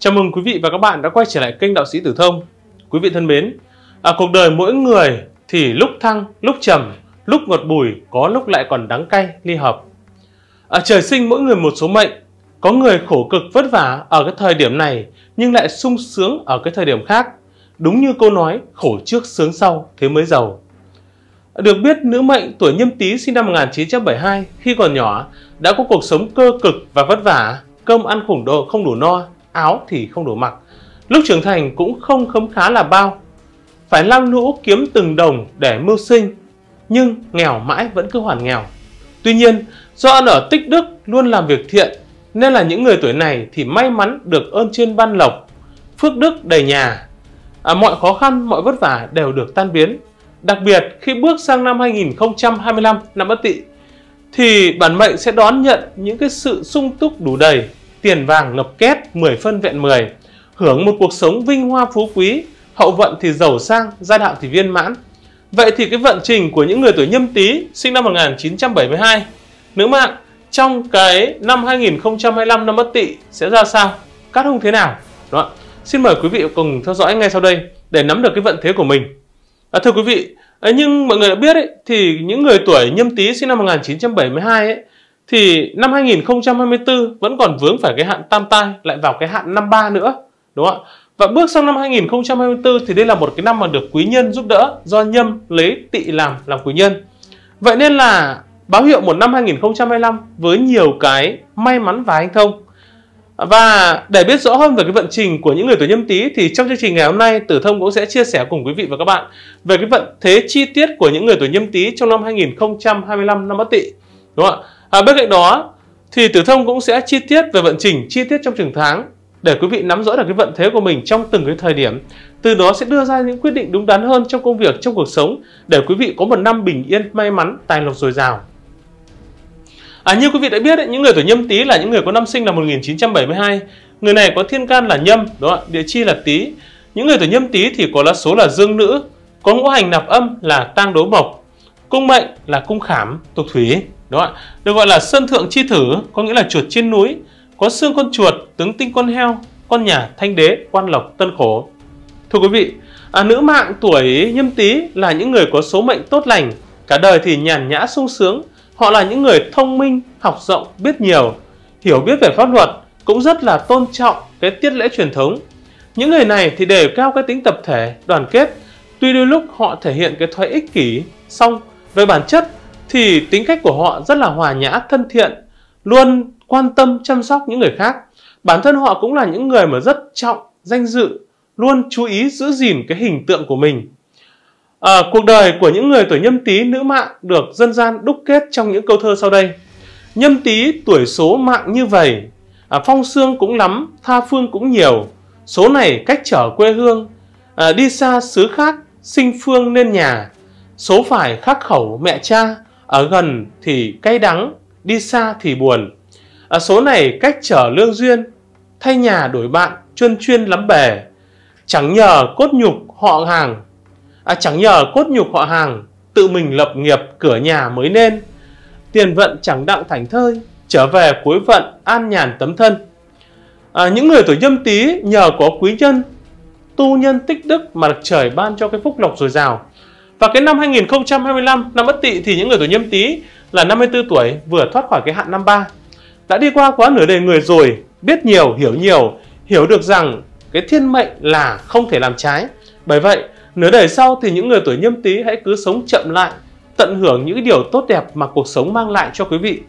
Chào mừng quý vị và các bạn đã quay trở lại kênh Đạo sĩ Tử Thông. Quý vị thân mến, à, cuộc đời mỗi người thì lúc thăng, lúc trầm, lúc ngọt bùi, có lúc lại còn đắng cay, ly hợp. À, trời sinh mỗi người một số mệnh, có người khổ cực vất vả ở cái thời điểm này nhưng lại sung sướng ở cái thời điểm khác. Đúng như câu nói, khổ trước sướng sau thế mới giàu. Được biết, nữ mệnh tuổi nhâm tý sinh năm 1972 khi còn nhỏ đã có cuộc sống cơ cực và vất vả, cơm ăn khủng độ không đủ no, áo thì không đủ mặc. Lúc trưởng thành cũng không khấm khá là bao. Phải lam lũ kiếm từng đồng để mưu sinh, nhưng nghèo mãi vẫn cứ hoàn nghèo. Tuy nhiên, do ăn ở tích đức luôn làm việc thiện, nên là những người tuổi này thì may mắn được ơn trên ban lộc, phước đức đầy nhà. À, mọi khó khăn, mọi vất vả đều được tan biến. Đặc biệt khi bước sang năm 2025 năm Ất Tỵ thì bản mệnh sẽ đón nhận những cái sự sung túc đủ đầy, tiền vàng ngập két cách 10 phân vẹn 10, hưởng một cuộc sống vinh hoa phú quý, hậu vận thì giàu sang, gia đạo thì viên mãn. Vậy thì cái vận trình của những người tuổi nhâm tý sinh năm 1972, nữ mạng trong cái năm 2025 năm Bất Tỵ sẽ ra sao? Cát hung thế nào? Đó. Xin mời quý vị cùng theo dõi ngay sau đây để nắm được cái vận thế của mình. À, thưa quý vị, à, nhưng mọi người đã biết ấy, thì những người tuổi nhâm tý sinh năm 1972 ấy, thì năm 2024 vẫn còn vướng phải cái hạn tam tai lại vào cái hạn năm ba nữa đúng không ạ và bước sang năm 2024 thì đây là một cái năm mà được quý nhân giúp đỡ do nhâm lấy tỵ làm làm quý nhân vậy nên là báo hiệu một năm 2025 với nhiều cái may mắn và anh thông và để biết rõ hơn về cái vận trình của những người tuổi nhâm tý thì trong chương trình ngày hôm nay Tử Thông cũng sẽ chia sẻ cùng quý vị và các bạn về cái vận thế chi tiết của những người tuổi nhâm tý trong năm 2025 năm Ất Tỵ. Đúng không ạ? à, bên cạnh đó thì tử thông cũng sẽ chi tiết về vận trình chi tiết trong từng tháng để quý vị nắm rõ được cái vận thế của mình trong từng cái thời điểm từ đó sẽ đưa ra những quyết định đúng đắn hơn trong công việc trong cuộc sống để quý vị có một năm bình yên may mắn tài lộc dồi dào À, như quý vị đã biết, những người tuổi nhâm tý là những người có năm sinh là 1972. Người này có thiên can là nhâm, đúng không? địa chi là tý. Những người tuổi nhâm tý thì có lá số là dương nữ, có ngũ hành nạp âm là tang đố mộc, cung mệnh là cung khảm, tục thủy đó ạ. Được gọi là sơn thượng chi thử, có nghĩa là chuột trên núi, có xương con chuột, tướng tinh con heo, con nhà, thanh đế, quan lộc, tân khổ. Thưa quý vị, à, nữ mạng tuổi nhâm tý là những người có số mệnh tốt lành, cả đời thì nhàn nhã sung sướng. Họ là những người thông minh, học rộng, biết nhiều, hiểu biết về pháp luật, cũng rất là tôn trọng cái tiết lễ truyền thống. Những người này thì đề cao cái tính tập thể, đoàn kết, tuy đôi lúc họ thể hiện cái thói ích kỷ, song về bản chất thì tính cách của họ rất là hòa nhã, thân thiện, luôn quan tâm chăm sóc những người khác. Bản thân họ cũng là những người mà rất trọng danh dự, luôn chú ý giữ gìn cái hình tượng của mình. À, cuộc đời của những người tuổi nhâm tý nữ mạng được dân gian đúc kết trong những câu thơ sau đây. Nhâm tý tuổi số mạng như vậy, à, phong xương cũng lắm, tha phương cũng nhiều. Số này cách trở quê hương, à, đi xa xứ khác, sinh phương nên nhà. Số phải khắc khẩu mẹ cha, ở gần thì cay đắng đi xa thì buồn ở số này cách trở lương duyên thay nhà đổi bạn chuyên chuyên lắm bề chẳng nhờ cốt nhục họ hàng à, chẳng nhờ cốt nhục họ hàng tự mình lập nghiệp cửa nhà mới nên tiền vận chẳng đặng thành thơi trở về cuối vận an nhàn tấm thân à, những người tuổi Dâm tý nhờ có quý nhân tu nhân tích đức mà được trời ban cho cái phúc lộc dồi dào và cái năm 2025, năm Ất Tỵ thì những người tuổi Nhâm Tý là 54 tuổi vừa thoát khỏi cái hạn năm ba. Đã đi qua quá nửa đời người rồi, biết nhiều, hiểu nhiều, hiểu được rằng cái thiên mệnh là không thể làm trái. Bởi vậy, nửa đời sau thì những người tuổi Nhâm Tý hãy cứ sống chậm lại, tận hưởng những điều tốt đẹp mà cuộc sống mang lại cho quý vị.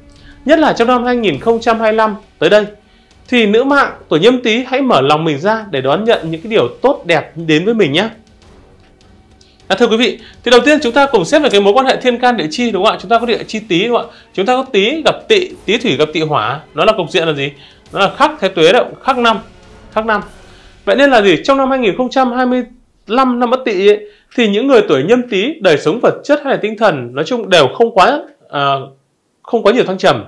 Nhất là trong năm 2025 tới đây thì nữ mạng tuổi Nhâm Tý hãy mở lòng mình ra để đón nhận những cái điều tốt đẹp đến với mình nhé. À, thưa quý vị, thì đầu tiên chúng ta cùng xét về cái mối quan hệ thiên can địa chi đúng không ạ? Chúng ta có địa chi tí đúng không ạ? Chúng ta có tí gặp tị, tí thủy gặp tị hỏa, nó là cục diện là gì? Nó là khắc thế tuế đấy, khắc năm, khắc năm. Vậy nên là gì? Trong năm 2025 năm bất Tỵ ấy, thì những người tuổi Nhâm Tý đời sống vật chất hay là tinh thần nói chung đều không quá à, không quá nhiều thăng trầm.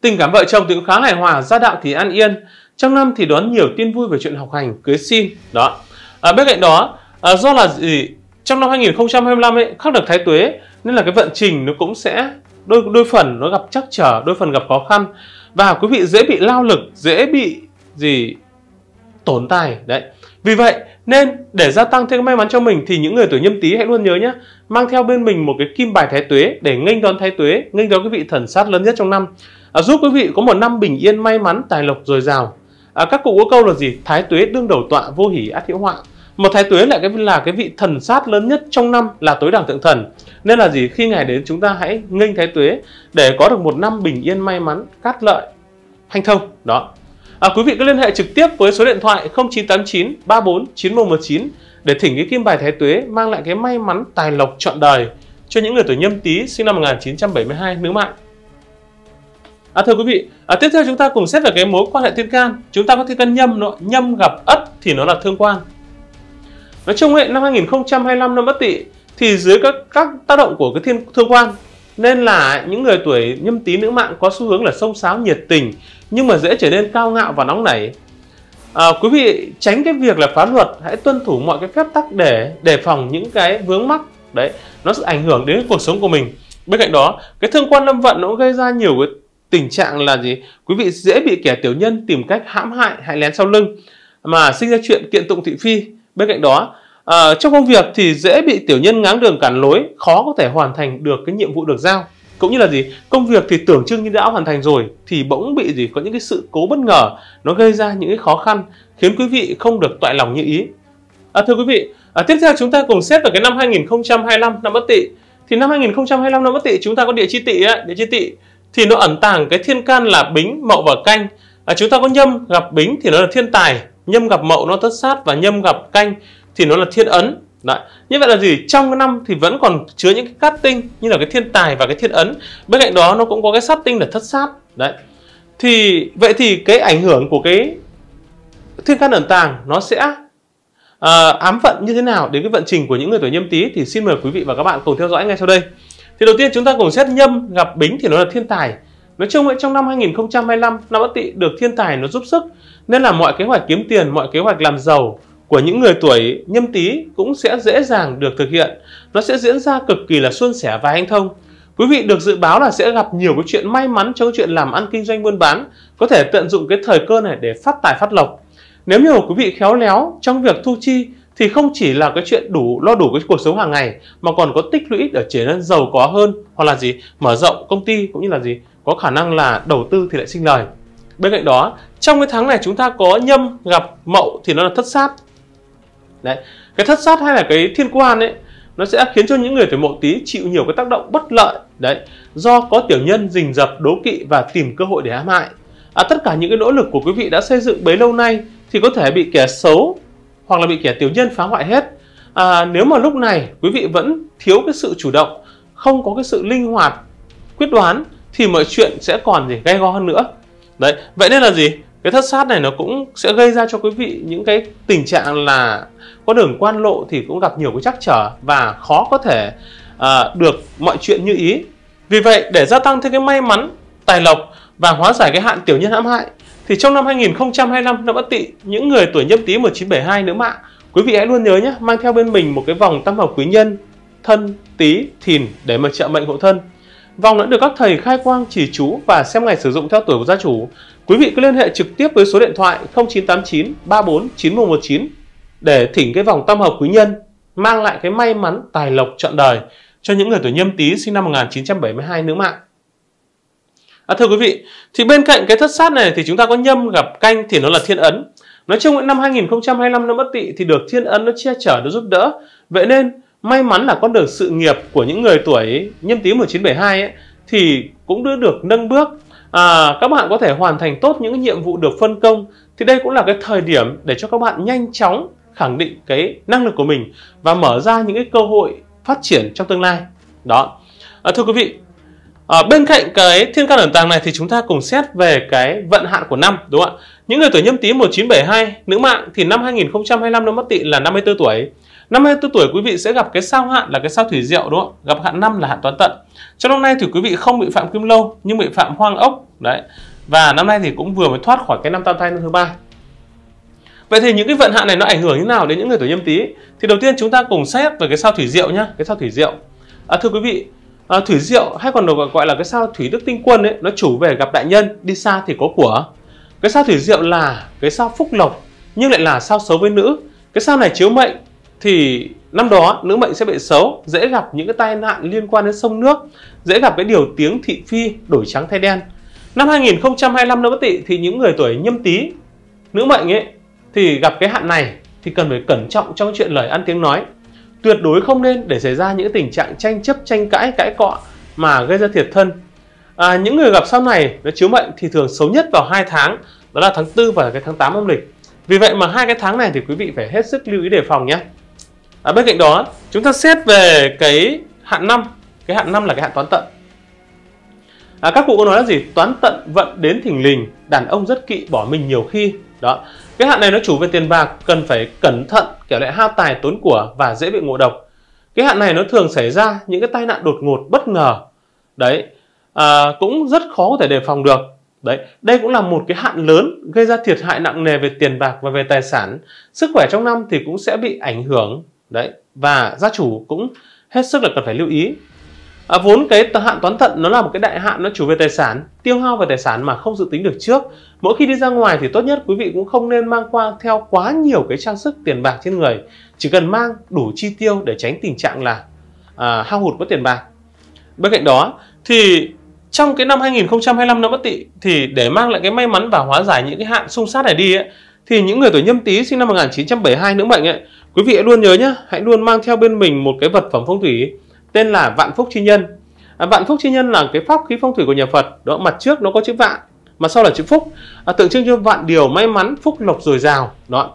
Tình cảm vợ chồng thì cũng khá hài hòa, gia đạo thì an yên. Trong năm thì đón nhiều tin vui về chuyện học hành, cưới xin. Đó. À, bên cạnh đó À, do là gì trong năm 2025 ấy khắc được thái tuế nên là cái vận trình nó cũng sẽ đôi đôi phần nó gặp chắc trở đôi phần gặp khó khăn và quý vị dễ bị lao lực dễ bị gì tổn tài đấy vì vậy nên để gia tăng thêm may mắn cho mình thì những người tuổi nhâm tý hãy luôn nhớ nhé mang theo bên mình một cái kim bài thái tuế để nghênh đón thái tuế nghênh đón cái vị thần sát lớn nhất trong năm à, giúp quý vị có một năm bình yên may mắn tài lộc dồi dào à, các cụ có câu là gì thái tuế đương đầu tọa vô hỉ át hữu họa một thái tuế lại cái là cái vị thần sát lớn nhất trong năm là tối đẳng thượng thần nên là gì khi ngày đến chúng ta hãy nghênh thái tuế để có được một năm bình yên may mắn cát lợi hanh thông đó à, quý vị cứ liên hệ trực tiếp với số điện thoại 0989 34 9119 để thỉnh cái kim bài thái tuế mang lại cái may mắn tài lộc trọn đời cho những người tuổi nhâm tý sinh năm 1972 nữ mạng À, thưa quý vị, à, tiếp theo chúng ta cùng xét về cái mối quan hệ thiên can. Chúng ta có thiên can nhâm, nó, nhâm gặp ất thì nó là thương quan nói chung ấy năm 2025 năm bất tỵ thì dưới các các tác động của cái thiên thương quan nên là những người tuổi nhâm tý nữ mạng có xu hướng là sông sáo nhiệt tình nhưng mà dễ trở nên cao ngạo và nóng nảy à, quý vị tránh cái việc là phá luật hãy tuân thủ mọi cái phép tắc để đề phòng những cái vướng mắc đấy nó sẽ ảnh hưởng đến cuộc sống của mình bên cạnh đó cái thương quan lâm vận nó gây ra nhiều cái tình trạng là gì quý vị dễ bị kẻ tiểu nhân tìm cách hãm hại hại lén sau lưng mà sinh ra chuyện kiện tụng thị phi Bên cạnh đó, à, trong công việc thì dễ bị tiểu nhân ngáng đường cản lối, khó có thể hoàn thành được cái nhiệm vụ được giao. Cũng như là gì, công việc thì tưởng chừng như đã hoàn thành rồi thì bỗng bị gì có những cái sự cố bất ngờ, nó gây ra những cái khó khăn khiến quý vị không được toại lòng như ý. À, thưa quý vị, à, tiếp theo chúng ta cùng xét vào cái năm 2025 năm Bất Tỵ. Thì năm 2025 năm Bất Tỵ chúng ta có địa chi Tỵ ấy, địa chi Tỵ thì nó ẩn tàng cái thiên can là Bính, Mậu và Canh. À, chúng ta có nhâm gặp Bính thì nó là thiên tài, nhâm gặp mậu nó tất sát và nhâm gặp canh thì nó là thiên ấn Đấy. Như vậy là gì? Trong cái năm thì vẫn còn chứa những cái cát tinh như là cái thiên tài và cái thiên ấn. Bên cạnh đó nó cũng có cái sát tinh là thất sát. Đấy. Thì vậy thì cái ảnh hưởng của cái thiên can ẩn tàng nó sẽ uh, ám vận như thế nào đến cái vận trình của những người tuổi nhâm tý thì xin mời quý vị và các bạn cùng theo dõi ngay sau đây. Thì đầu tiên chúng ta cùng xét nhâm gặp bính thì nó là thiên tài Nói chung ấy, trong năm 2025, năm Ất Tỵ được thiên tài nó giúp sức nên là mọi kế hoạch kiếm tiền, mọi kế hoạch làm giàu của những người tuổi nhâm tý cũng sẽ dễ dàng được thực hiện. Nó sẽ diễn ra cực kỳ là suôn sẻ và hanh thông. Quý vị được dự báo là sẽ gặp nhiều cái chuyện may mắn trong chuyện làm ăn kinh doanh buôn bán, có thể tận dụng cái thời cơ này để phát tài phát lộc. Nếu như quý vị khéo léo trong việc thu chi thì không chỉ là cái chuyện đủ lo đủ cái cuộc sống hàng ngày mà còn có tích lũy để trở nên giàu có hơn hoặc là gì mở rộng công ty cũng như là gì có khả năng là đầu tư thì lại sinh lời bên cạnh đó trong cái tháng này chúng ta có nhâm gặp mậu thì nó là thất sát đấy cái thất sát hay là cái thiên quan ấy nó sẽ khiến cho những người tuổi mậu tý chịu nhiều cái tác động bất lợi đấy do có tiểu nhân rình rập đố kỵ và tìm cơ hội để ám hại à, tất cả những cái nỗ lực của quý vị đã xây dựng bấy lâu nay thì có thể bị kẻ xấu hoặc là bị kẻ tiểu nhân phá hoại hết à, nếu mà lúc này quý vị vẫn thiếu cái sự chủ động không có cái sự linh hoạt quyết đoán thì mọi chuyện sẽ còn gì gay go hơn nữa đấy vậy nên là gì cái thất sát này nó cũng sẽ gây ra cho quý vị những cái tình trạng là có đường quan lộ thì cũng gặp nhiều cái trắc trở và khó có thể uh, được mọi chuyện như ý vì vậy để gia tăng thêm cái may mắn tài lộc và hóa giải cái hạn tiểu nhân hãm hại thì trong năm 2025 năm bất Tỵ những người tuổi Nhâm Tý 1972 nữ mạng quý vị hãy luôn nhớ nhé mang theo bên mình một cái vòng tam hợp quý nhân thân Tý Thìn để mà trợ mệnh hộ thân Vòng đã được các thầy khai quang chỉ chú và xem ngày sử dụng theo tuổi của gia chủ. Quý vị cứ liên hệ trực tiếp với số điện thoại 0989 34 9119 để thỉnh cái vòng tam hợp quý nhân mang lại cái may mắn tài lộc trọn đời cho những người tuổi nhâm tý sinh năm 1972 nữ mạng. À, thưa quý vị, thì bên cạnh cái thất sát này thì chúng ta có nhâm gặp canh thì nó là thiên ấn. Nói chung năm 2025 năm Bất Tỵ thì được thiên ấn nó che chở nó giúp đỡ. Vậy nên may mắn là con đường sự nghiệp của những người tuổi nhâm Tý 1972 ấy, thì cũng đưa được nâng bước à, các bạn có thể hoàn thành tốt những nhiệm vụ được phân công thì đây cũng là cái thời điểm để cho các bạn nhanh chóng khẳng định cái năng lực của mình và mở ra những cái cơ hội phát triển trong tương lai đó à, thưa quý vị à, bên cạnh cái thiên can ẩn tàng này thì chúng ta cùng xét về cái vận hạn của năm đúng không ạ những người tuổi nhâm tý 1972 nữ mạng thì năm 2025 năm mất tị là 54 tuổi Năm 24 tuổi quý vị sẽ gặp cái sao hạn là cái sao thủy diệu đúng không? Gặp hạn năm là hạn toán tận. Trong năm nay thì quý vị không bị phạm kim lâu nhưng bị phạm hoang ốc đấy. Và năm nay thì cũng vừa mới thoát khỏi cái năm tam thai năm thứ ba. Vậy thì những cái vận hạn này nó ảnh hưởng như nào đến những người tuổi nhâm tý? Thì đầu tiên chúng ta cùng xét về cái sao thủy diệu nhá, cái sao thủy diệu. À, thưa quý vị, à, thủy diệu hay còn được gọi là cái sao thủy đức tinh quân ấy, nó chủ về gặp đại nhân, đi xa thì có của. Cái sao thủy diệu là cái sao phúc lộc nhưng lại là sao xấu với nữ. Cái sao này chiếu mệnh thì năm đó nữ mệnh sẽ bị xấu dễ gặp những cái tai nạn liên quan đến sông nước dễ gặp cái điều tiếng thị phi đổi trắng thay đen năm 2025 nữ tỵ thì những người tuổi nhâm tý nữ mệnh ấy thì gặp cái hạn này thì cần phải cẩn trọng trong chuyện lời ăn tiếng nói tuyệt đối không nên để xảy ra những tình trạng tranh chấp tranh cãi cãi cọ mà gây ra thiệt thân à, những người gặp sau này nó chiếu mệnh thì thường xấu nhất vào hai tháng đó là tháng 4 và cái tháng 8 âm lịch vì vậy mà hai cái tháng này thì quý vị phải hết sức lưu ý đề phòng nhé à, bên cạnh đó chúng ta xét về cái hạn năm cái hạn năm là cái hạn toán tận à, các cụ có nói là gì toán tận vận đến thình lình đàn ông rất kỵ bỏ mình nhiều khi đó cái hạn này nó chủ về tiền bạc cần phải cẩn thận kẻo lại hao tài tốn của và dễ bị ngộ độc cái hạn này nó thường xảy ra những cái tai nạn đột ngột bất ngờ đấy à, cũng rất khó có thể đề phòng được đấy đây cũng là một cái hạn lớn gây ra thiệt hại nặng nề về tiền bạc và về tài sản sức khỏe trong năm thì cũng sẽ bị ảnh hưởng đấy và gia chủ cũng hết sức là cần phải lưu ý à, vốn cái hạn toán thận nó là một cái đại hạn nó chủ về tài sản tiêu hao về tài sản mà không dự tính được trước mỗi khi đi ra ngoài thì tốt nhất quý vị cũng không nên mang qua theo quá nhiều cái trang sức tiền bạc trên người chỉ cần mang đủ chi tiêu để tránh tình trạng là à, hao hụt mất tiền bạc bên cạnh đó thì trong cái năm 2025 năm Bất Tỵ thì để mang lại cái may mắn và hóa giải những cái hạn xung sát này đi ấy, thì những người tuổi nhâm tý sinh năm 1972 nữ mệnh ấy Quý vị hãy luôn nhớ nhé, hãy luôn mang theo bên mình một cái vật phẩm phong thủy tên là Vạn Phúc Chi Nhân. À, vạn Phúc Chi Nhân là cái pháp khí phong thủy của nhà Phật, đó mặt trước nó có chữ vạn, mà sau là chữ phúc, à, tượng trưng cho vạn điều may mắn, phúc lộc dồi dào. Đó.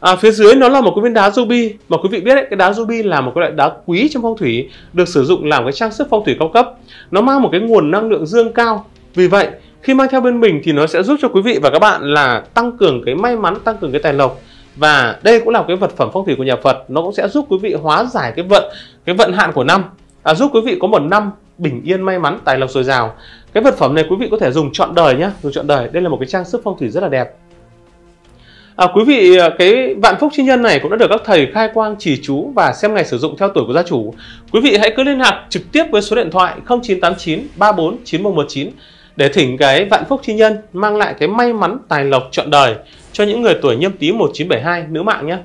À, phía dưới nó là một cái viên đá ruby mà quý vị biết đấy, cái đá ruby là một cái loại đá quý trong phong thủy được sử dụng làm cái trang sức phong thủy cao cấp nó mang một cái nguồn năng lượng dương cao vì vậy khi mang theo bên mình thì nó sẽ giúp cho quý vị và các bạn là tăng cường cái may mắn tăng cường cái tài lộc và đây cũng là cái vật phẩm phong thủy của nhà Phật nó cũng sẽ giúp quý vị hóa giải cái vận cái vận hạn của năm à, giúp quý vị có một năm bình yên may mắn tài lộc dồi dào cái vật phẩm này quý vị có thể dùng trọn đời nhé dùng trọn đời đây là một cái trang sức phong thủy rất là đẹp à, quý vị à, cái vạn phúc chi nhân này cũng đã được các thầy khai quang chỉ chú và xem ngày sử dụng theo tuổi của gia chủ quý vị hãy cứ liên lạc trực tiếp với số điện thoại 0989 34 9119 để thỉnh cái vạn phúc chi nhân mang lại cái may mắn tài lộc trọn đời cho những người tuổi nhâm tí 1972 nữ mạng nhé.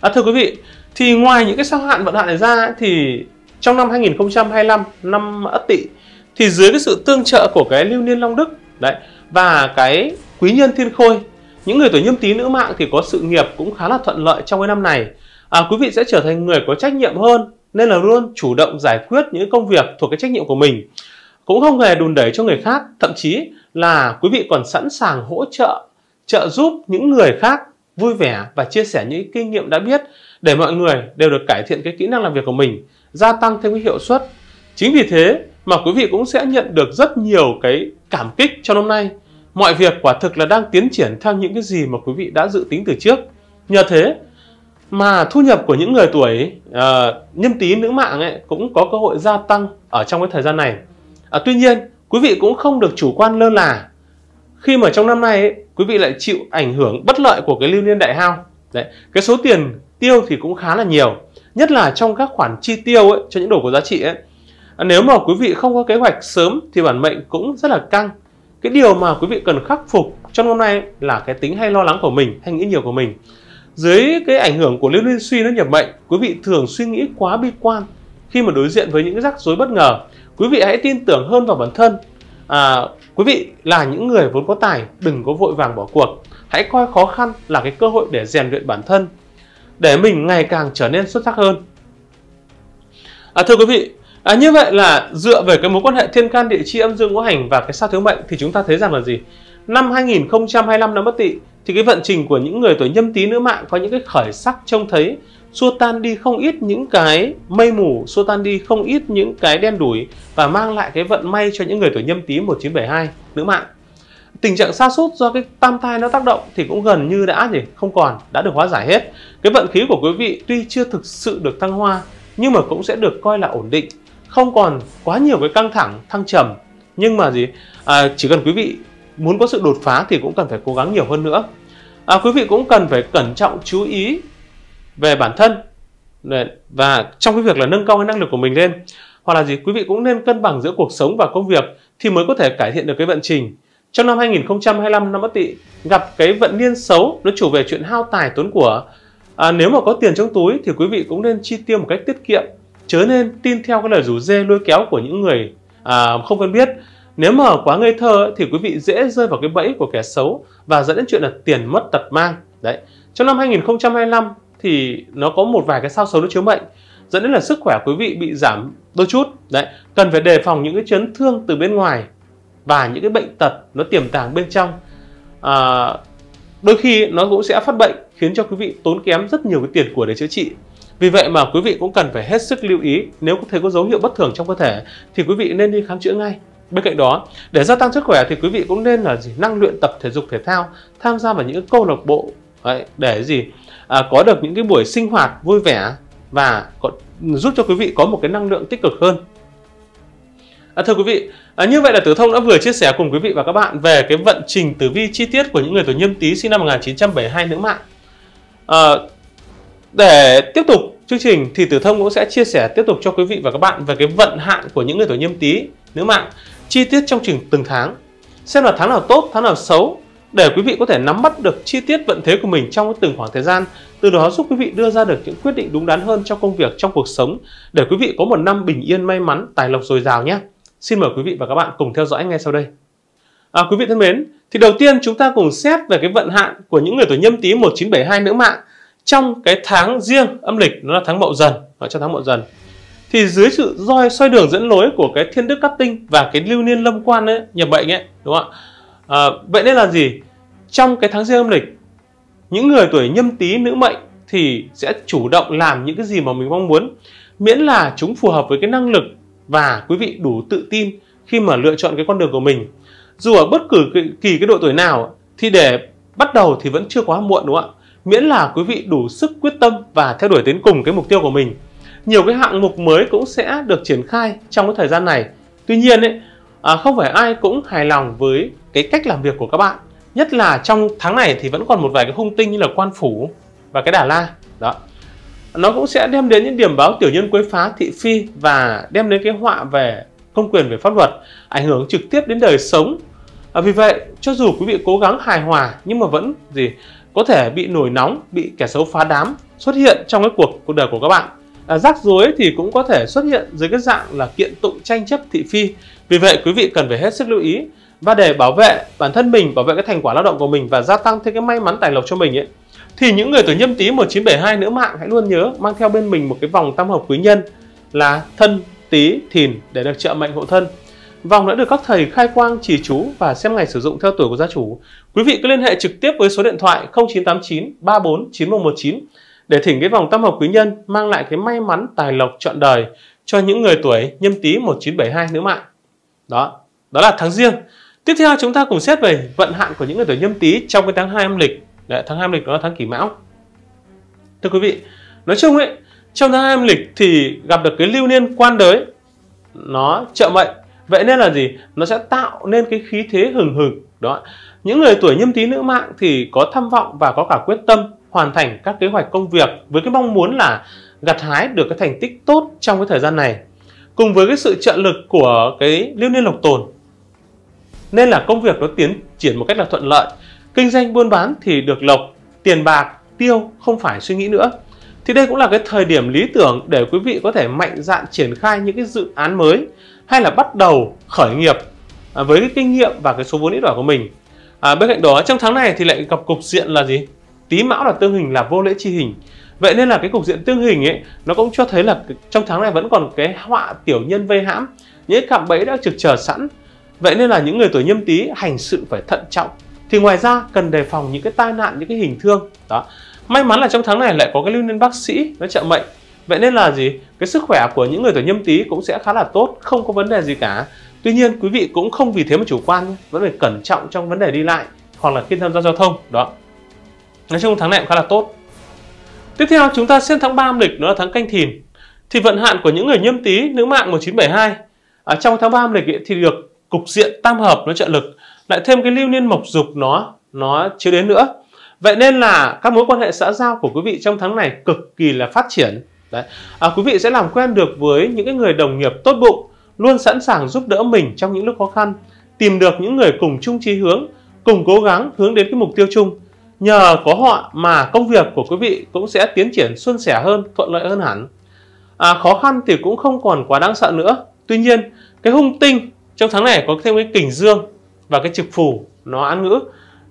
À, thưa quý vị, thì ngoài những cái sao hạn vận hạn này ra thì trong năm 2025 năm Ất Tỵ thì dưới cái sự tương trợ của cái lưu niên Long Đức đấy và cái quý nhân Thiên Khôi những người tuổi nhâm tý nữ mạng thì có sự nghiệp cũng khá là thuận lợi trong cái năm này à, quý vị sẽ trở thành người có trách nhiệm hơn nên là luôn chủ động giải quyết những công việc thuộc cái trách nhiệm của mình cũng không hề đùn đẩy cho người khác thậm chí là quý vị còn sẵn sàng hỗ trợ trợ giúp những người khác vui vẻ và chia sẻ những kinh nghiệm đã biết để mọi người đều được cải thiện cái kỹ năng làm việc của mình gia tăng thêm cái hiệu suất chính vì thế mà quý vị cũng sẽ nhận được rất nhiều cái cảm kích trong năm nay mọi việc quả thực là đang tiến triển theo những cái gì mà quý vị đã dự tính từ trước nhờ thế mà thu nhập của những người tuổi uh, nhâm tý nữ mạng ấy cũng có cơ hội gia tăng ở trong cái thời gian này à, tuy nhiên quý vị cũng không được chủ quan lơ là khi mà trong năm nay ấy, quý vị lại chịu ảnh hưởng bất lợi của cái lưu niên đại hao đấy cái số tiền tiêu thì cũng khá là nhiều nhất là trong các khoản chi tiêu ấy, cho những đồ có giá trị ấy à, nếu mà quý vị không có kế hoạch sớm thì bản mệnh cũng rất là căng cái điều mà quý vị cần khắc phục trong năm nay là cái tính hay lo lắng của mình hay nghĩ nhiều của mình dưới cái ảnh hưởng của lưu niên suy nó nhập mệnh quý vị thường suy nghĩ quá bi quan khi mà đối diện với những rắc rối bất ngờ quý vị hãy tin tưởng hơn vào bản thân à, quý vị là những người vốn có tài đừng có vội vàng bỏ cuộc hãy coi khó khăn là cái cơ hội để rèn luyện bản thân để mình ngày càng trở nên xuất sắc hơn à, thưa quý vị À, như vậy là dựa về cái mối quan hệ thiên can địa chi âm dương ngũ hành và cái sao thiếu mệnh thì chúng ta thấy rằng là gì? Năm 2025 năm Bất Tỵ thì cái vận trình của những người tuổi nhâm tý nữ mạng có những cái khởi sắc trông thấy xua tan đi không ít những cái mây mù, xua tan đi không ít những cái đen đủi và mang lại cái vận may cho những người tuổi nhâm tí 1972 nữ mạng. Tình trạng sa sút do cái tam thai nó tác động thì cũng gần như đã gì không còn, đã được hóa giải hết. Cái vận khí của quý vị tuy chưa thực sự được thăng hoa nhưng mà cũng sẽ được coi là ổn định, không còn quá nhiều cái căng thẳng, thăng trầm. Nhưng mà gì à, chỉ cần quý vị muốn có sự đột phá thì cũng cần phải cố gắng nhiều hơn nữa. À, quý vị cũng cần phải cẩn trọng chú ý về bản thân và trong cái việc là nâng cao cái năng lực của mình lên hoặc là gì quý vị cũng nên cân bằng giữa cuộc sống và công việc thì mới có thể cải thiện được cái vận trình trong năm 2025 năm Bất Tỵ gặp cái vận niên xấu nó chủ về chuyện hao tài tốn của à, nếu mà có tiền trong túi thì quý vị cũng nên chi tiêu một cách tiết kiệm chớ nên tin theo cái lời rủ dê lôi kéo của những người à, không quen biết nếu mà quá ngây thơ thì quý vị dễ rơi vào cái bẫy của kẻ xấu và dẫn đến chuyện là tiền mất tật mang đấy trong năm 2025 thì nó có một vài cái sao xấu nó chiếu mệnh dẫn đến là sức khỏe quý vị bị giảm đôi chút đấy cần phải đề phòng những cái chấn thương từ bên ngoài và những cái bệnh tật nó tiềm tàng bên trong à, đôi khi nó cũng sẽ phát bệnh khiến cho quý vị tốn kém rất nhiều cái tiền của để chữa trị vì vậy mà quý vị cũng cần phải hết sức lưu ý nếu có thấy có dấu hiệu bất thường trong cơ thể thì quý vị nên đi khám chữa ngay Bên cạnh đó, để gia tăng sức khỏe thì quý vị cũng nên là gì năng luyện tập thể dục thể thao, tham gia vào những câu lạc bộ Đấy, để gì à, có được những cái buổi sinh hoạt vui vẻ và có, giúp cho quý vị có một cái năng lượng tích cực hơn à, thưa quý vị à, như vậy là tử thông đã vừa chia sẻ cùng quý vị và các bạn về cái vận trình tử vi chi tiết của những người tuổi nhâm tý sinh năm 1972 nữ mạng à, để tiếp tục chương trình thì tử thông cũng sẽ chia sẻ tiếp tục cho quý vị và các bạn về cái vận hạn của những người tuổi nhâm tý nữ mạng chi tiết trong trường từng tháng xem là tháng nào tốt tháng nào xấu để quý vị có thể nắm bắt được chi tiết vận thế của mình trong từng khoảng thời gian, từ đó giúp quý vị đưa ra được những quyết định đúng đắn hơn trong công việc, trong cuộc sống để quý vị có một năm bình yên may mắn, tài lộc dồi dào nhé. Xin mời quý vị và các bạn cùng theo dõi ngay sau đây. À, quý vị thân mến, thì đầu tiên chúng ta cùng xét về cái vận hạn của những người tuổi nhâm tý 1972 nữ mạng trong cái tháng riêng âm lịch nó là tháng mậu dần, nó trong tháng mậu dần. Thì dưới sự roi xoay đường dẫn lối của cái thiên đức cát tinh và cái lưu niên lâm quan ấy, nhập bệnh ấy, đúng không ạ? à, vậy nên là gì trong cái tháng riêng âm lịch những người tuổi nhâm tý nữ mệnh thì sẽ chủ động làm những cái gì mà mình mong muốn miễn là chúng phù hợp với cái năng lực và quý vị đủ tự tin khi mà lựa chọn cái con đường của mình dù ở bất cứ kỳ cái độ tuổi nào thì để bắt đầu thì vẫn chưa quá muộn đúng không ạ miễn là quý vị đủ sức quyết tâm và theo đuổi đến cùng cái mục tiêu của mình nhiều cái hạng mục mới cũng sẽ được triển khai trong cái thời gian này tuy nhiên ấy, à, không phải ai cũng hài lòng với cái cách làm việc của các bạn nhất là trong tháng này thì vẫn còn một vài cái hung tinh như là quan phủ và cái đà la đó nó cũng sẽ đem đến những điểm báo tiểu nhân quấy phá thị phi và đem đến cái họa về công quyền về pháp luật ảnh hưởng trực tiếp đến đời sống à, vì vậy cho dù quý vị cố gắng hài hòa nhưng mà vẫn gì có thể bị nổi nóng bị kẻ xấu phá đám xuất hiện trong cái cuộc cuộc đời của các bạn à, rắc rối thì cũng có thể xuất hiện dưới cái dạng là kiện tụng tranh chấp thị phi vì vậy, quý vị cần phải hết sức lưu ý và để bảo vệ bản thân mình, bảo vệ cái thành quả lao động của mình và gia tăng thêm cái may mắn tài lộc cho mình ấy thì những người tuổi nhâm tý 1972 nữ mạng hãy luôn nhớ mang theo bên mình một cái vòng tam hợp quý nhân là thân, tý, thìn để được trợ mệnh hộ thân. Vòng đã được các thầy khai quang chỉ chú và xem ngày sử dụng theo tuổi của gia chủ. Quý vị cứ liên hệ trực tiếp với số điện thoại 0989 34 9119 để thỉnh cái vòng tam hợp quý nhân mang lại cái may mắn tài lộc trọn đời cho những người tuổi nhâm tý 1972 nữ mạng đó đó là tháng riêng tiếp theo chúng ta cùng xét về vận hạn của những người tuổi nhâm tý trong cái tháng hai âm lịch Đấy, tháng hai âm lịch đó là tháng kỷ mão thưa quý vị nói chung ấy trong tháng hai âm lịch thì gặp được cái lưu niên quan đới nó trợ mệnh vậy nên là gì nó sẽ tạo nên cái khí thế hừng hừng đó những người tuổi nhâm tý nữ mạng thì có tham vọng và có cả quyết tâm hoàn thành các kế hoạch công việc với cái mong muốn là gặt hái được cái thành tích tốt trong cái thời gian này cùng với cái sự trợ lực của cái lưu niên lộc tồn nên là công việc nó tiến triển một cách là thuận lợi kinh doanh buôn bán thì được lộc tiền bạc tiêu không phải suy nghĩ nữa thì đây cũng là cái thời điểm lý tưởng để quý vị có thể mạnh dạn triển khai những cái dự án mới hay là bắt đầu khởi nghiệp à, với cái kinh nghiệm và cái số vốn ít ỏi của mình à, bên cạnh đó trong tháng này thì lại gặp cục diện là gì tí mão là tương hình là vô lễ chi hình vậy nên là cái cục diện tương hình ấy nó cũng cho thấy là trong tháng này vẫn còn cái họa tiểu nhân vây hãm những cạm bẫy đã trực chờ sẵn vậy nên là những người tuổi nhâm tý hành sự phải thận trọng thì ngoài ra cần đề phòng những cái tai nạn những cái hình thương đó may mắn là trong tháng này lại có cái lưu niên bác sĩ nó trợ mệnh vậy nên là gì cái sức khỏe của những người tuổi nhâm tý cũng sẽ khá là tốt không có vấn đề gì cả tuy nhiên quý vị cũng không vì thế mà chủ quan vẫn phải cẩn trọng trong vấn đề đi lại hoặc là khi tham gia giao thông đó nói chung tháng này cũng khá là tốt Tiếp theo chúng ta xem tháng 3 âm lịch nó là tháng canh thìn. Thì vận hạn của những người nhâm tý nữ mạng 1972 à, trong tháng 3 âm lịch ấy, thì được cục diện tam hợp nó trợ lực lại thêm cái lưu niên mộc dục nó nó chiếu đến nữa vậy nên là các mối quan hệ xã giao của quý vị trong tháng này cực kỳ là phát triển đấy à, quý vị sẽ làm quen được với những cái người đồng nghiệp tốt bụng luôn sẵn sàng giúp đỡ mình trong những lúc khó khăn tìm được những người cùng chung chí hướng cùng cố gắng hướng đến cái mục tiêu chung Nhờ có họ mà công việc của quý vị cũng sẽ tiến triển suôn sẻ hơn, thuận lợi hơn hẳn. À, khó khăn thì cũng không còn quá đáng sợ nữa. Tuy nhiên, cái hung tinh trong tháng này có thêm cái kình dương và cái trực phù nó án ngữ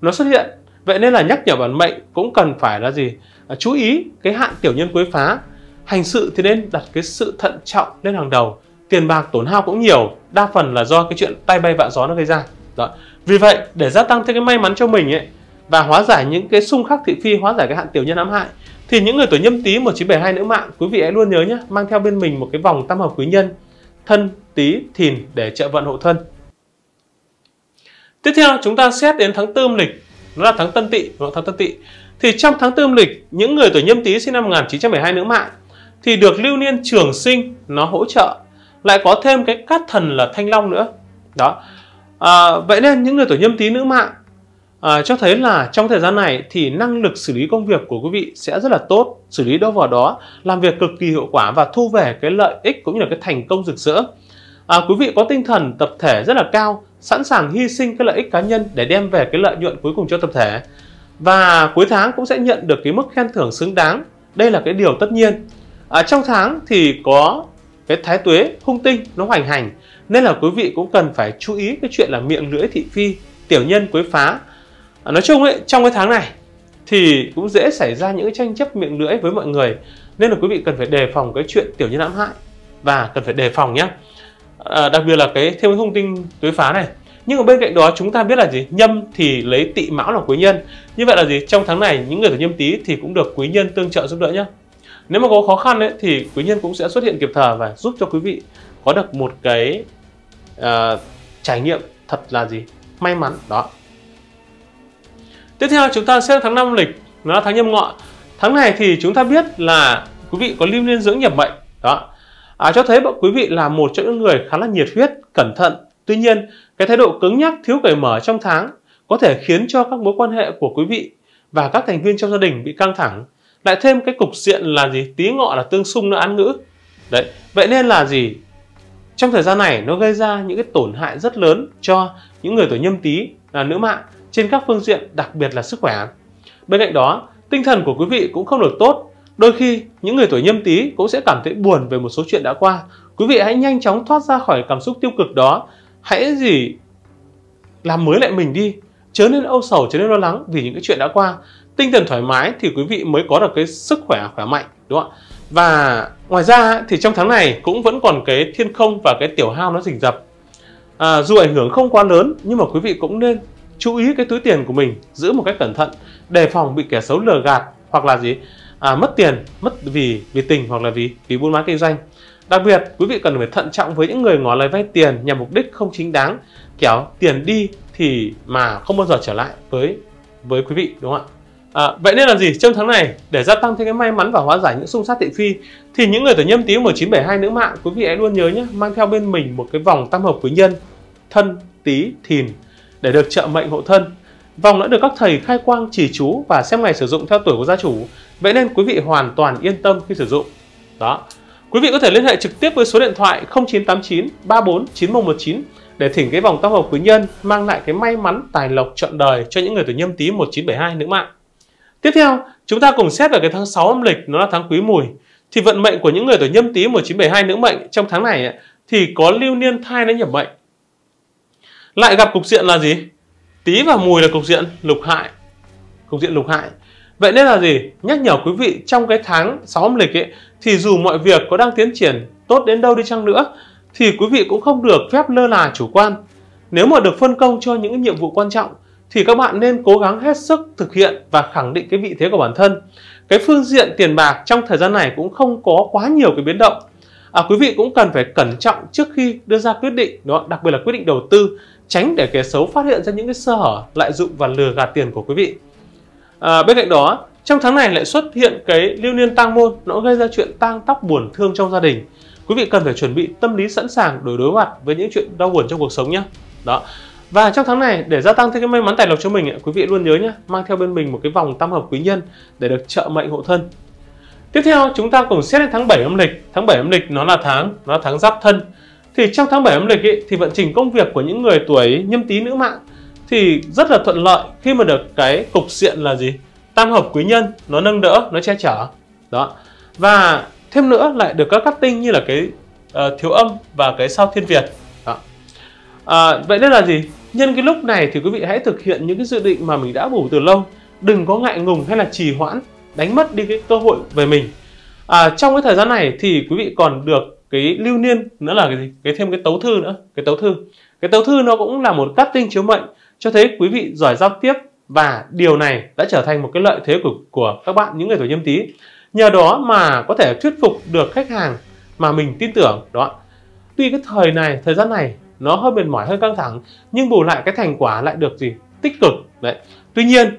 nó xuất hiện. Vậy nên là nhắc nhở bản mệnh cũng cần phải là gì? À, chú ý cái hạn tiểu nhân quấy phá. Hành sự thì nên đặt cái sự thận trọng lên hàng đầu. Tiền bạc tổn hao cũng nhiều, đa phần là do cái chuyện tay bay vạ gió nó gây ra. Đó. Vì vậy, để gia tăng thêm cái may mắn cho mình ấy, và hóa giải những cái xung khắc thị phi hóa giải cái hạn tiểu nhân ám hại thì những người tuổi nhâm tý 1972 nữ mạng quý vị hãy luôn nhớ nhé mang theo bên mình một cái vòng tam hợp quý nhân thân tý thìn để trợ vận hộ thân tiếp theo chúng ta xét đến tháng tư lịch nó là tháng tân tỵ đúng tháng tân tỵ thì trong tháng tư lịch những người tuổi nhâm tý sinh năm 1972 nữ mạng thì được lưu niên trường sinh nó hỗ trợ lại có thêm cái cát thần là thanh long nữa đó à, vậy nên những người tuổi nhâm tý nữ mạng à, cho thấy là trong thời gian này thì năng lực xử lý công việc của quý vị sẽ rất là tốt xử lý đâu vào đó làm việc cực kỳ hiệu quả và thu về cái lợi ích cũng như là cái thành công rực rỡ à, quý vị có tinh thần tập thể rất là cao sẵn sàng hy sinh cái lợi ích cá nhân để đem về cái lợi nhuận cuối cùng cho tập thể và cuối tháng cũng sẽ nhận được cái mức khen thưởng xứng đáng đây là cái điều tất nhiên à, trong tháng thì có cái thái tuế hung tinh nó hoành hành nên là quý vị cũng cần phải chú ý cái chuyện là miệng lưỡi thị phi tiểu nhân quấy phá À, nói chung ấy trong cái tháng này thì cũng dễ xảy ra những tranh chấp miệng lưỡi với mọi người nên là quý vị cần phải đề phòng cái chuyện tiểu nhân hãm hại và cần phải đề phòng nhé à, đặc biệt là cái thêm cái thông tin túi phá này nhưng ở bên cạnh đó chúng ta biết là gì nhâm thì lấy tỵ mão là quý nhân như vậy là gì trong tháng này những người tuổi nhâm tý thì cũng được quý nhân tương trợ giúp đỡ nhé nếu mà có khó khăn ấy, thì quý nhân cũng sẽ xuất hiện kịp thời và giúp cho quý vị có được một cái uh, trải nghiệm thật là gì may mắn đó Tiếp theo chúng ta xem tháng năm lịch nó là tháng nhâm ngọ. Tháng này thì chúng ta biết là quý vị có liên liên dưỡng nhập mệnh. Đó. À, cho thấy bọn quý vị là một trong những người khá là nhiệt huyết, cẩn thận. Tuy nhiên, cái thái độ cứng nhắc, thiếu cởi mở trong tháng có thể khiến cho các mối quan hệ của quý vị và các thành viên trong gia đình bị căng thẳng. Lại thêm cái cục diện là gì? Tí ngọ là tương xung nó án ngữ. Đấy, vậy nên là gì? Trong thời gian này nó gây ra những cái tổn hại rất lớn cho những người tuổi nhâm tí là nữ mạng trên các phương diện, đặc biệt là sức khỏe. Bên cạnh đó, tinh thần của quý vị cũng không được tốt. Đôi khi, những người tuổi nhâm tý cũng sẽ cảm thấy buồn về một số chuyện đã qua. Quý vị hãy nhanh chóng thoát ra khỏi cảm xúc tiêu cực đó. Hãy gì làm mới lại mình đi. Chớ nên âu sầu, chớ nên lo lắng vì những cái chuyện đã qua. Tinh thần thoải mái thì quý vị mới có được cái sức khỏe khỏe mạnh, đúng không Và ngoài ra thì trong tháng này cũng vẫn còn cái thiên không và cái tiểu hao nó rình rập. À, dù ảnh hưởng không quá lớn nhưng mà quý vị cũng nên chú ý cái túi tiền của mình giữ một cách cẩn thận đề phòng bị kẻ xấu lừa gạt hoặc là gì à, mất tiền mất vì vì tình hoặc là vì vì buôn bán kinh doanh đặc biệt quý vị cần phải thận trọng với những người ngỏ lời vay tiền nhằm mục đích không chính đáng kéo tiền đi thì mà không bao giờ trở lại với với quý vị đúng không ạ à, vậy nên là gì trong tháng này để gia tăng thêm cái may mắn và hóa giải những xung sát thị phi thì những người tuổi nhâm tý 1972 nữ mạng quý vị hãy luôn nhớ nhé mang theo bên mình một cái vòng tam hợp quý nhân thân tý thìn để được trợ mệnh hộ thân, vòng đã được các thầy khai quang chỉ chú và xem ngày sử dụng theo tuổi của gia chủ, vậy nên quý vị hoàn toàn yên tâm khi sử dụng. Đó. Quý vị có thể liên hệ trực tiếp với số điện thoại 0989 34 9119 để thỉnh cái vòng tam hợp quý nhân mang lại cái may mắn tài lộc trọn đời cho những người tuổi nhâm tý 1972 nữ mạng. Tiếp theo, chúng ta cùng xét về cái tháng 6 âm lịch nó là tháng Quý Mùi thì vận mệnh của những người tuổi nhâm tý 1972 nữ mệnh trong tháng này thì có lưu niên thai nó nhập mệnh lại gặp cục diện là gì Tý và mùi là cục diện lục hại cục diện lục hại vậy nên là gì nhắc nhở quý vị trong cái tháng 6 âm lịch ấy thì dù mọi việc có đang tiến triển tốt đến đâu đi chăng nữa thì quý vị cũng không được phép lơ là chủ quan nếu mà được phân công cho những nhiệm vụ quan trọng thì các bạn nên cố gắng hết sức thực hiện và khẳng định cái vị thế của bản thân. Cái phương diện tiền bạc trong thời gian này cũng không có quá nhiều cái biến động. À, quý vị cũng cần phải cẩn trọng trước khi đưa ra quyết định, đặc biệt là quyết định đầu tư tránh để kẻ xấu phát hiện ra những cái sơ hở lợi dụng và lừa gạt tiền của quý vị. À, bên cạnh đó, trong tháng này lại xuất hiện cái lưu niên tang môn, nó gây ra chuyện tang tóc buồn thương trong gia đình. Quý vị cần phải chuẩn bị tâm lý sẵn sàng đối đối mặt với những chuyện đau buồn trong cuộc sống nhé. Đó. Và trong tháng này để gia tăng thêm cái may mắn tài lộc cho mình quý vị luôn nhớ nhé, mang theo bên mình một cái vòng tam hợp quý nhân để được trợ mệnh hộ thân. Tiếp theo chúng ta cùng xét đến tháng 7 âm lịch. Tháng 7 âm lịch nó là tháng nó là tháng Giáp Thân thì trong tháng 7 âm lịch ý, thì vận trình công việc của những người tuổi nhâm tý nữ mạng thì rất là thuận lợi khi mà được cái cục diện là gì tam hợp quý nhân nó nâng đỡ nó che chở đó và thêm nữa lại được các cát tinh như là cái uh, thiếu âm và cái sao thiên việt đó. À, vậy nên là gì nhân cái lúc này thì quý vị hãy thực hiện những cái dự định mà mình đã bủ từ lâu đừng có ngại ngùng hay là trì hoãn đánh mất đi cái cơ hội về mình à, trong cái thời gian này thì quý vị còn được cái lưu niên nữa là cái gì cái thêm cái tấu thư nữa cái tấu thư cái tấu thư nó cũng là một cắt tinh chiếu mệnh cho thấy quý vị giỏi giao tiếp và điều này đã trở thành một cái lợi thế của của các bạn những người tuổi nhâm tý nhờ đó mà có thể thuyết phục được khách hàng mà mình tin tưởng đó tuy cái thời này thời gian này nó hơi mệt mỏi hơi căng thẳng nhưng bù lại cái thành quả lại được gì tích cực đấy tuy nhiên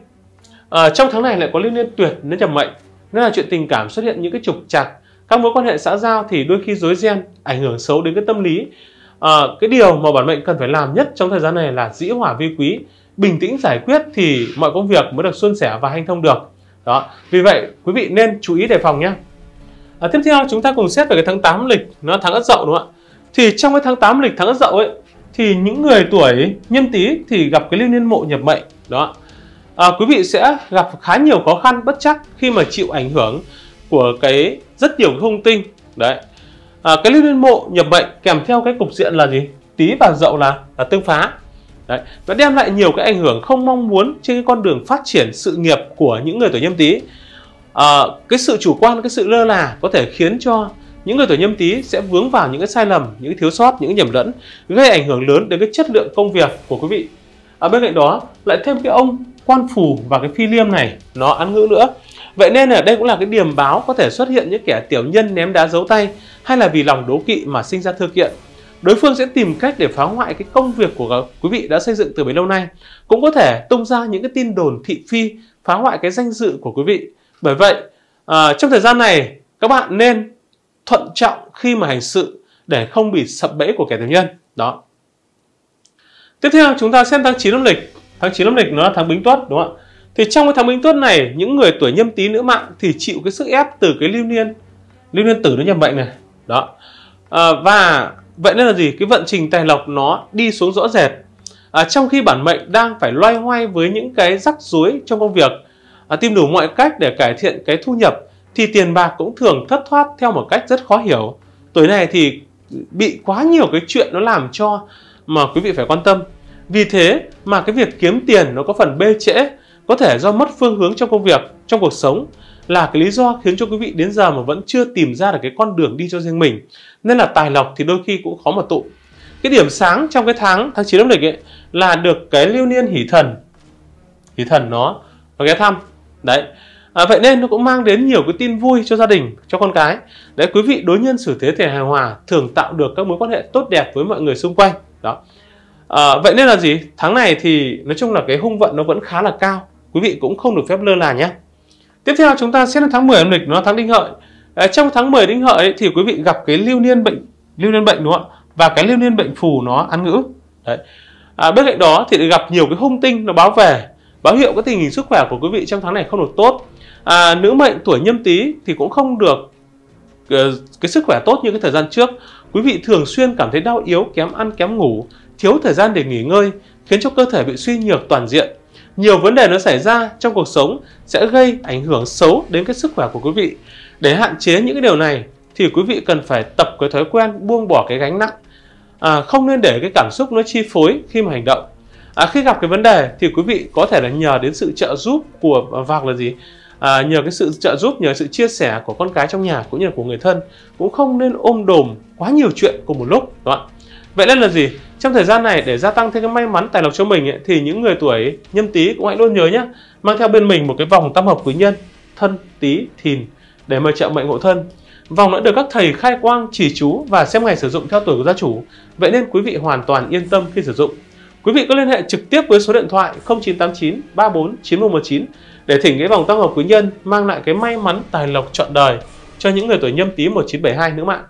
uh, trong tháng này lại có liên liên tuyệt nên trầm mệnh nên là chuyện tình cảm xuất hiện những cái trục trặc các mối quan hệ xã giao thì đôi khi dối ren ảnh hưởng xấu đến cái tâm lý à, cái điều mà bản mệnh cần phải làm nhất trong thời gian này là dĩ hỏa vi quý bình tĩnh giải quyết thì mọi công việc mới được suôn sẻ và hanh thông được đó vì vậy quý vị nên chú ý đề phòng nhé à, tiếp theo chúng ta cùng xét về cái tháng 8 lịch nó tháng ất dậu đúng không ạ thì trong cái tháng 8 lịch tháng ất dậu ấy thì những người tuổi nhâm tý thì gặp cái liên niên mộ nhập mệnh đó à, quý vị sẽ gặp khá nhiều khó khăn bất chắc khi mà chịu ảnh hưởng của cái rất nhiều thông tin đấy à, cái liên mộ nhập mệnh kèm theo cái cục diện là gì tí và dậu là là tương phá Đấy, nó đem lại nhiều cái ảnh hưởng không mong muốn trên cái con đường phát triển sự nghiệp của những người tuổi nhâm tý à, cái sự chủ quan cái sự lơ là có thể khiến cho những người tuổi nhâm tý sẽ vướng vào những cái sai lầm những cái thiếu sót những cái nhầm lẫn gây ảnh hưởng lớn đến cái chất lượng công việc của quý vị à, bên cạnh đó lại thêm cái ông quan phù và cái phi liêm này nó ăn ngữ nữa Vậy nên ở đây cũng là cái điểm báo có thể xuất hiện những kẻ tiểu nhân ném đá giấu tay hay là vì lòng đố kỵ mà sinh ra thư kiện. Đối phương sẽ tìm cách để phá hoại cái công việc của quý vị đã xây dựng từ bấy lâu nay. Cũng có thể tung ra những cái tin đồn thị phi phá hoại cái danh dự của quý vị. Bởi vậy, à, trong thời gian này các bạn nên thuận trọng khi mà hành sự để không bị sập bẫy của kẻ tiểu nhân. Đó. Tiếp theo chúng ta xem tháng 9 âm lịch. Tháng 9 âm lịch nó là tháng Bính Tuất đúng không ạ? thì trong cái tháng Minh Tuất này những người tuổi Nhâm Tý nữ mạng thì chịu cái sức ép từ cái lưu niên lưu niên tử nó nhập mệnh này đó à, và vậy nên là gì cái vận trình tài lộc nó đi xuống rõ rệt à, trong khi bản mệnh đang phải loay hoay với những cái rắc rối trong công việc à, tìm đủ mọi cách để cải thiện cái thu nhập thì tiền bạc cũng thường thất thoát theo một cách rất khó hiểu tuổi này thì bị quá nhiều cái chuyện nó làm cho mà quý vị phải quan tâm vì thế mà cái việc kiếm tiền nó có phần bê trễ có thể do mất phương hướng trong công việc, trong cuộc sống là cái lý do khiến cho quý vị đến giờ mà vẫn chưa tìm ra được cái con đường đi cho riêng mình. Nên là tài lộc thì đôi khi cũng khó mà tụ. Cái điểm sáng trong cái tháng tháng 9 âm lịch ấy là được cái lưu niên hỷ thần. Hỷ thần nó nó ghé thăm. Đấy. À, vậy nên nó cũng mang đến nhiều cái tin vui cho gia đình, cho con cái. Đấy quý vị đối nhân xử thế thể hài hòa thường tạo được các mối quan hệ tốt đẹp với mọi người xung quanh. Đó. À, vậy nên là gì? Tháng này thì nói chung là cái hung vận nó vẫn khá là cao quý vị cũng không được phép lơ là nhé tiếp theo chúng ta xét đến tháng 10 âm lịch nó tháng đinh hợi trong tháng 10 đinh hợi thì quý vị gặp cái lưu niên bệnh lưu niên bệnh đúng không ạ và cái lưu niên bệnh phù nó ăn ngữ đấy à, bên cạnh đó thì gặp nhiều cái hung tinh nó báo về báo hiệu cái tình hình sức khỏe của quý vị trong tháng này không được tốt à, nữ mệnh tuổi nhâm tý thì cũng không được ờ, cái sức khỏe tốt như cái thời gian trước quý vị thường xuyên cảm thấy đau yếu kém ăn kém ngủ thiếu thời gian để nghỉ ngơi khiến cho cơ thể bị suy nhược toàn diện nhiều vấn đề nó xảy ra trong cuộc sống sẽ gây ảnh hưởng xấu đến cái sức khỏe của quý vị. Để hạn chế những điều này thì quý vị cần phải tập cái thói quen buông bỏ cái gánh nặng. À, không nên để cái cảm xúc nó chi phối khi mà hành động. À, khi gặp cái vấn đề thì quý vị có thể là nhờ đến sự trợ giúp của hoặc là gì? À, nhờ cái sự trợ giúp, nhờ sự chia sẻ của con cái trong nhà cũng như là của người thân. Cũng không nên ôm đồm quá nhiều chuyện cùng một lúc, đúng không Vậy nên là gì? Trong thời gian này để gia tăng thêm cái may mắn tài lộc cho mình ấy, thì những người tuổi nhâm tý cũng hãy luôn nhớ nhé, mang theo bên mình một cái vòng tam hợp quý nhân, thân, tý, thìn để mời trợ mệnh hộ thân. Vòng đã được các thầy khai quang, chỉ chú và xem ngày sử dụng theo tuổi của gia chủ, vậy nên quý vị hoàn toàn yên tâm khi sử dụng. Quý vị có liên hệ trực tiếp với số điện thoại 0989 34 9119 để thỉnh cái vòng tam hợp quý nhân mang lại cái may mắn tài lộc trọn đời cho những người tuổi nhâm tý 1972 nữa mạng.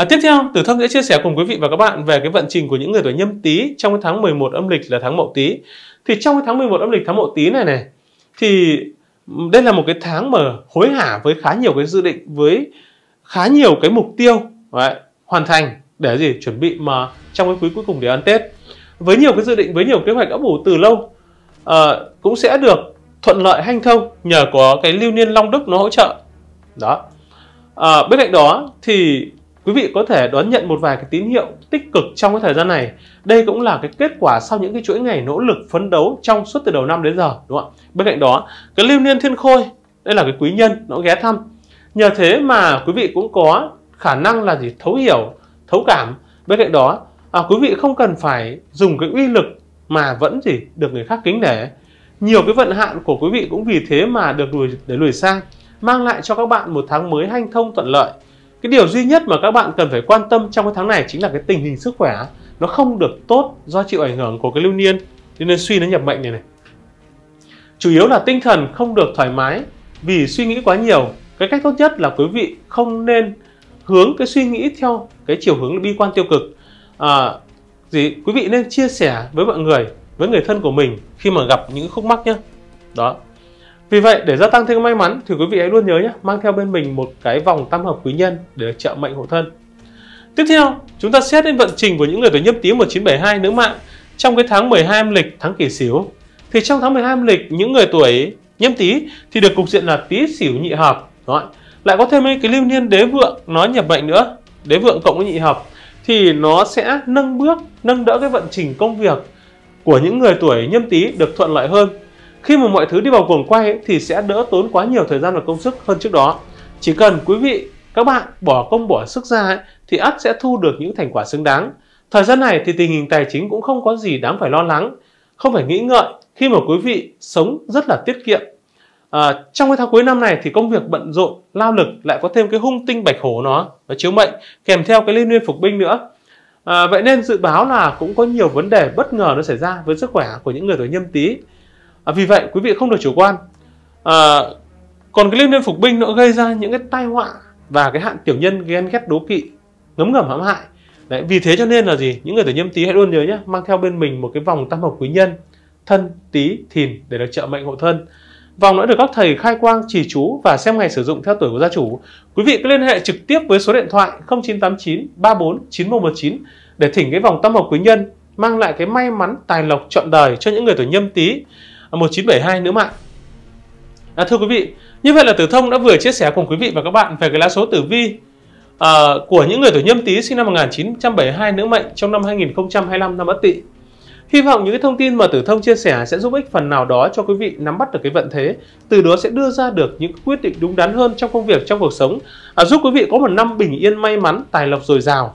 À, tiếp theo, Tử Thông sẽ chia sẻ cùng quý vị và các bạn về cái vận trình của những người tuổi nhâm tý trong cái tháng 11 âm lịch là tháng mậu tý. Thì trong cái tháng 11 âm lịch tháng mậu tý này này thì đây là một cái tháng mà hối hả với khá nhiều cái dự định với khá nhiều cái mục tiêu đấy, hoàn thành để gì chuẩn bị mà trong cái quý cuối cùng để ăn Tết. Với nhiều cái dự định với nhiều kế hoạch đã bủ từ lâu à, cũng sẽ được thuận lợi hanh thông nhờ có cái lưu niên long đức nó hỗ trợ. Đó. À, bên cạnh đó thì Quý vị có thể đón nhận một vài cái tín hiệu tích cực trong cái thời gian này. Đây cũng là cái kết quả sau những cái chuỗi ngày nỗ lực phấn đấu trong suốt từ đầu năm đến giờ, đúng không ạ? Bên cạnh đó, cái lưu niên thiên khôi, đây là cái quý nhân nó ghé thăm. Nhờ thế mà quý vị cũng có khả năng là gì thấu hiểu, thấu cảm. Bên cạnh đó, à, quý vị không cần phải dùng cái uy lực mà vẫn gì được người khác kính nể. Nhiều cái vận hạn của quý vị cũng vì thế mà được lùi để lùi sang, mang lại cho các bạn một tháng mới hanh thông thuận lợi cái điều duy nhất mà các bạn cần phải quan tâm trong cái tháng này chính là cái tình hình sức khỏe nó không được tốt do chịu ảnh hưởng của cái lưu niên nên niên suy nó nhập mệnh này này chủ yếu là tinh thần không được thoải mái vì suy nghĩ quá nhiều cái cách tốt nhất là quý vị không nên hướng cái suy nghĩ theo cái chiều hướng bi quan tiêu cực à, gì quý vị nên chia sẻ với mọi người với người thân của mình khi mà gặp những khúc mắc nhé đó vì vậy, để gia tăng thêm may mắn thì quý vị hãy luôn nhớ nhé, mang theo bên mình một cái vòng tam hợp quý nhân để trợ mệnh hộ thân. Tiếp theo, chúng ta xét đến vận trình của những người tuổi nhâm tý 1972 nữ mạng trong cái tháng 12 âm lịch tháng kỷ sửu. Thì trong tháng 12 âm lịch những người tuổi nhâm tý thì được cục diện là tý sửu nhị hợp. Đó. Lại có thêm cái lưu niên đế vượng nó nhập mệnh nữa, đế vượng cộng với nhị hợp thì nó sẽ nâng bước, nâng đỡ cái vận trình công việc của những người tuổi nhâm tý được thuận lợi hơn khi mà mọi thứ đi vào cuồng quay thì sẽ đỡ tốn quá nhiều thời gian và công sức hơn trước đó. Chỉ cần quý vị, các bạn bỏ công bỏ sức ra thì ắt sẽ thu được những thành quả xứng đáng. Thời gian này thì tình hình tài chính cũng không có gì đáng phải lo lắng, không phải nghĩ ngợi khi mà quý vị sống rất là tiết kiệm. À, trong cái tháng cuối năm này thì công việc bận rộn, lao lực lại có thêm cái hung tinh bạch hổ nó, nó chiếu mệnh kèm theo cái liên nguyên phục binh nữa. À, vậy nên dự báo là cũng có nhiều vấn đề bất ngờ nó xảy ra với sức khỏe của những người tuổi nhâm tý à, vì vậy quý vị không được chủ quan à, còn cái liên miên phục binh nó gây ra những cái tai họa và cái hạn tiểu nhân ghen ghét đố kỵ ngấm ngầm hãm hại Đấy, vì thế cho nên là gì những người tuổi nhâm tý hãy luôn nhớ nhé mang theo bên mình một cái vòng tam hợp quý nhân thân tý thìn để được trợ mệnh hộ thân vòng đã được các thầy khai quang chỉ chú và xem ngày sử dụng theo tuổi của gia chủ quý vị cứ liên hệ trực tiếp với số điện thoại 0989 34 9119 để thỉnh cái vòng tam hợp quý nhân mang lại cái may mắn tài lộc trọn đời cho những người tuổi nhâm tý 1972 à, nữa mạng. À, thưa quý vị, như vậy là Tử Thông đã vừa chia sẻ cùng quý vị và các bạn về cái lá số tử vi à, của những người tuổi nhâm tý sinh năm 1972 nữ mệnh trong năm 2025 năm Ất Tỵ. Hy vọng những cái thông tin mà Tử Thông chia sẻ sẽ giúp ích phần nào đó cho quý vị nắm bắt được cái vận thế, từ đó sẽ đưa ra được những quyết định đúng đắn hơn trong công việc, trong cuộc sống, à, giúp quý vị có một năm bình yên may mắn, tài lộc dồi dào